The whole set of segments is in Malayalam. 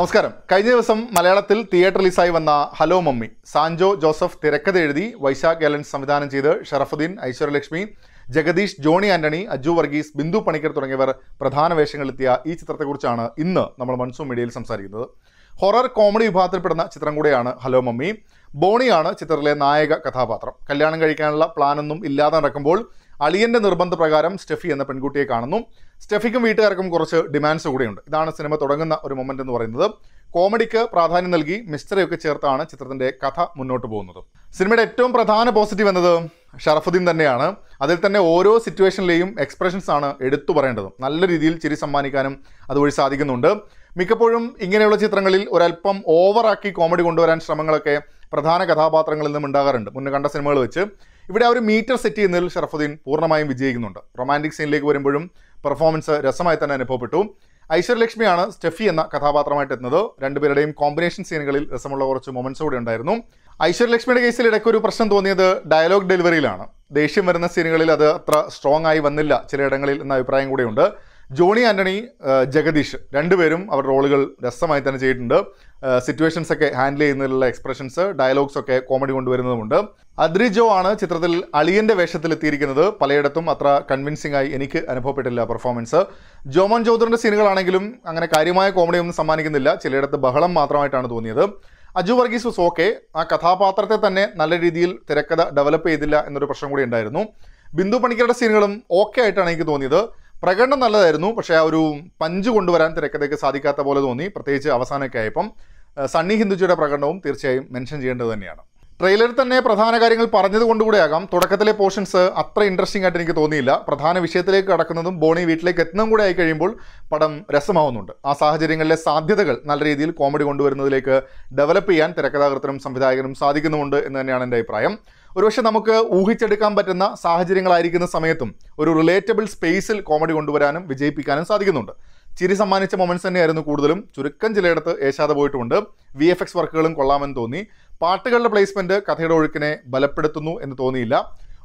നമസ്കാരം കഴിഞ്ഞ ദിവസം മലയാളത്തിൽ തിയേറ്റർ റിലീസായി വന്ന ഹലോ മമ്മി സാൻജോ ജോസഫ് തിരക്കഥ എഴുതി വൈശാഖ് ഏലൻ സംവിധാനം ചെയ്ത് ഷറഫുദ്ദീൻ ഐശ്വര്യലക്ഷ്മി ജഗദീഷ് ജോണി ആന്റണി അജു വർഗീസ് ബിന്ദു പണിക്കർ തുടങ്ങിയവർ പ്രധാന വേഷങ്ങളിലെത്തിയ ഈ ചിത്രത്തെക്കുറിച്ചാണ് ഇന്ന് നമ്മൾ മൺസൂൺ മീഡിയയിൽ സംസാരിക്കുന്നത് ഹൊറർ കോമഡി വിഭാഗത്തിൽപ്പെടുന്ന ചിത്രം കൂടെയാണ് ഹലോ മമ്മി ബോണിയാണ് ചിത്രത്തിലെ നായക കഥാപാത്രം കല്യാണം കഴിക്കാനുള്ള പ്ലാനൊന്നും ഇല്ലാതെ നടക്കുമ്പോൾ അളിയൻ്റെ നിർബന്ധപ്രകാരം സ്റ്റെഫി എന്ന പെൺകുട്ടിയെ കാണുന്നു സ്റ്റെഫിക്കും വീട്ടുകാർക്കും കുറച്ച് ഡിമാൻഡ്സ് കൂടെയുണ്ട് ഇതാണ് സിനിമ തുടങ്ങുന്ന ഒരു മൊമെൻ്റ് എന്ന് പറയുന്നത് കോമഡിക്ക് പ്രാധാന്യം നൽകി മിസ്റ്ററിയൊക്കെ ചേർത്താണ് ചിത്രത്തിൻ്റെ കഥ മുന്നോട്ട് പോകുന്നത് സിനിമയുടെ ഏറ്റവും പ്രധാന പോസിറ്റീവ് എന്നത് ഷറഫുദ്ദീൻ തന്നെയാണ് അതിൽ തന്നെ ഓരോ സിറ്റുവേഷനിലെയും എക്സ്പ്രഷൻസ് ആണ് എടുത്തു പറയേണ്ടത് നല്ല രീതിയിൽ ചിരി സമ്മാനിക്കാനും അതുവഴി സാധിക്കുന്നുണ്ട് മിക്കപ്പോഴും ഇങ്ങനെയുള്ള ചിത്രങ്ങളിൽ ഒരല്പം ഓവറാക്കി കോമഡി കൊണ്ടുവരാൻ ശ്രമങ്ങളൊക്കെ പ്രധാന കഥാപാത്രങ്ങളിൽ നിന്നും ഉണ്ടാകാറുണ്ട് മുന്നേ കണ്ട സിനിമകൾ വെച്ച് ഇവിടെ ആ ഒരു മീറ്റർ സെറ്റ് ചെയ്യുന്നതിൽ ഷറഫുദ്ദീൻ പൂർണ്ണമായും വിജയിക്കുന്നുണ്ട് റൊമാൻറ്റിക് സീനിലേക്ക് വരുമ്പോഴും പെർഫോമൻസ് രസമായി തന്നെ അനുഭവപ്പെട്ടു ഐശ്വര്യലക്ഷ്മിയാണ് സ്റ്റെഫി എന്ന കഥാപാത്രമായിട്ട് എത്തുന്നത് രണ്ടുപേരുടെയും കോമ്പിനേഷൻ സീനുകളിൽ രസമുള്ള കുറച്ച് മൊമെന്റ്സ് കൂടെ ഉണ്ടായിരുന്നു ഐശ്വര്യലക്ഷ്മിയുടെ കേസിൽ ഇടയ്ക്ക് ഒരു പ്രശ്നം തോന്നിയത് ഡയലോഗ് ഡെലിവറിയിലാണ് ദേഷ്യം വരുന്ന സീനുകളിൽ അത് അത്ര സ്ട്രോങ് ആയി വന്നില്ല ചിലയിടങ്ങളിൽ എന്ന അഭിപ്രായം കൂടെയുണ്ട് ജോണി ആൻ്റണി ജഗദീഷ് രണ്ടുപേരും അവരുടെ റോളുകൾ രസമായി തന്നെ ചെയ്തിട്ടുണ്ട് സിറ്റുവേഷൻസ് ഒക്കെ ഹാൻഡിൽ ചെയ്യുന്നതിലുള്ള എക്സ്പ്രഷൻസ് ഡയലോഗ്സ് ഒക്കെ കോമഡി കൊണ്ടുവരുന്നതുമുണ്ട് അദ്രിജോ ആണ് ചിത്രത്തിൽ അളിയന്റെ വേഷത്തിൽ എത്തിയിരിക്കുന്നത് പലയിടത്തും അത്ര കൺവിൻസിംഗ് ആയി എനിക്ക് അനുഭവപ്പെട്ടില്ല പെർഫോമൻസ് ജോമോൻ ജോദറിന്റെ സീനുകളാണെങ്കിലും അങ്ങനെ കാര്യമായ കോമഡിയൊന്നും സമ്മാനിക്കുന്നില്ല ചിലയിടത്ത് ബഹളം മാത്രമായിട്ടാണ് തോന്നിയത് അജു വർഗീസ് വാസ് ഓക്കെ ആ കഥാപാത്രത്തെ തന്നെ നല്ല രീതിയിൽ തിരക്കഥ ഡെവലപ്പ് ചെയ്തില്ല എന്നൊരു പ്രശ്നം കൂടി ഉണ്ടായിരുന്നു ബിന്ദു പണിക്കരുടെ സീനുകളും ഓക്കെ ആയിട്ടാണ് എനിക്ക് തോന്നിയത് പ്രകടനം നല്ലതായിരുന്നു പക്ഷേ ആ ഒരു പഞ്ച് കൊണ്ടുവരാൻ തിരക്കഥയ്ക്ക് സാധിക്കാത്ത പോലെ തോന്നി പ്രത്യേകിച്ച് അവസാനമൊക്കെ ആയപ്പം സണ്ണി ഹിന്ദുജിയുടെ പ്രകടനവും തീർച്ചയായും മെൻഷൻ ചെയ്യേണ്ടത് തന്നെയാണ് ട്രെയിലറിൽ തന്നെ പ്രധാന കാര്യങ്ങൾ പറഞ്ഞത് ആകാം തുടക്കത്തിലെ പോർഷൻസ് അത്ര ഇൻട്രസ്റ്റിംഗ് ആയിട്ട് എനിക്ക് തോന്നിയില്ല പ്രധാന വിഷയത്തിലേക്ക് കടക്കുന്നതും ബോണി വീട്ടിലേക്ക് എത്തുന്നതും കൂടെ ആയി കഴിയുമ്പോൾ പടം രസമാവുന്നുണ്ട് ആ സാഹചര്യങ്ങളിലെ സാധ്യതകൾ നല്ല രീതിയിൽ കോമഡി കൊണ്ടുവരുന്നതിലേക്ക് ഡെവലപ്പ് ചെയ്യാൻ തിരക്കഥാകൃത്തിനും സംവിധായകനും സാധിക്കുന്നുമുണ്ട് എന്ന് തന്നെയാണ് എൻ്റെ അഭിപ്രായം ഒരുപക്ഷെ നമുക്ക് ഊഹിച്ചെടുക്കാൻ പറ്റുന്ന സാഹചര്യങ്ങളായിരിക്കുന്ന സമയത്തും ഒരു റിലേറ്റബിൾ സ്പേസിൽ കോമഡി കൊണ്ടുവരാനും വിജയിപ്പിക്കാനും സാധിക്കുന്നുണ്ട് ചിരി സമ്മാനിച്ച മൊമെൻറ്റ്സ് തന്നെയായിരുന്നു കൂടുതലും ചുരുക്കം ചിലയിടത്ത് ഏശാതെ പോയിട്ടുമുണ്ട് വി എഫ് എക്സ് വർക്കുകളും കൊള്ളാമെന്ന് തോന്നി പാട്ടുകളുടെ പ്ലേസ്മെൻറ്റ് കഥയുടെ ഒഴുക്കിനെ ബലപ്പെടുത്തുന്നു എന്ന് തോന്നിയില്ല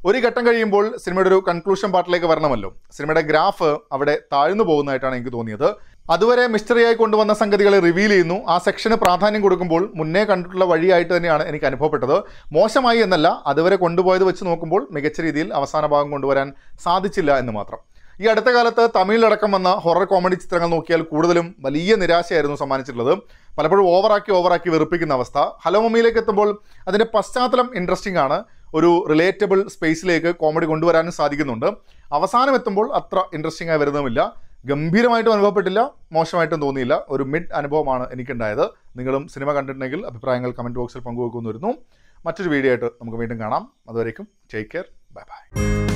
ഒരു ഘട്ടം കഴിയുമ്പോൾ സിനിമയുടെ ഒരു കൺക്ലൂഷൻ പാട്ടിലേക്ക് വരണമല്ലോ സിനിമയുടെ ഗ്രാഫ് അവിടെ താഴ്ന്നു പോകുന്നതായിട്ടാണ് എനിക്ക് തോന്നിയത് അതുവരെ മിസ്റ്ററിയായി കൊണ്ടുവന്ന സംഗതികളെ റിവീൽ ചെയ്യുന്നു ആ സെക്ഷന് പ്രാധാന്യം കൊടുക്കുമ്പോൾ മുന്നേ കണ്ടിട്ടുള്ള വഴിയായിട്ട് തന്നെയാണ് എനിക്ക് അനുഭവപ്പെട്ടത് മോശമായി എന്നല്ല അതുവരെ കൊണ്ടുപോയത് വെച്ച് നോക്കുമ്പോൾ മികച്ച രീതിയിൽ അവസാന ഭാഗം കൊണ്ടുവരാൻ സാധിച്ചില്ല എന്ന് മാത്രം ഈ അടുത്ത കാലത്ത് തമിഴിലടക്കം വന്ന ഹൊറർ കോമഡി ചിത്രങ്ങൾ നോക്കിയാൽ കൂടുതലും വലിയ നിരാശയായിരുന്നു സമ്മാനിച്ചിട്ടുള്ളത് പലപ്പോഴും ഓവറാക്കി ഓവറാക്കി വെറുപ്പിക്കുന്ന അവസ്ഥ ഹലോ മമ്മിയിലേക്ക് എത്തുമ്പോൾ അതിൻ്റെ പശ്ചാത്തലം ഇൻട്രസ്റ്റിംഗ് ആണ് ഒരു റിലേറ്റബിൾ സ്പേസിലേക്ക് കോമഡി കൊണ്ടുവരാനും സാധിക്കുന്നുണ്ട് അവസാനം എത്തുമ്പോൾ അത്ര ഇൻട്രസ്റ്റിംഗ് ആയി വരുന്നതുമില്ല ഗംഭീരമായിട്ടും അനുഭവപ്പെട്ടില്ല മോശമായിട്ടും തോന്നിയില്ല ഒരു മിഡ് അനുഭവമാണ് എനിക്കുണ്ടായത് നിങ്ങളും സിനിമ കണ്ടിട്ടുണ്ടെങ്കിൽ അഭിപ്രായങ്ങൾ കമൻറ്റ് ബോക്സിൽ പങ്കുവെക്കുമെന്ന് വരുന്നു മറ്റൊരു വീഡിയോ ആയിട്ട് നമുക്ക് വീണ്ടും കാണാം അതുവരേക്കും ടേക്ക് കെയർ ബൈ ബൈ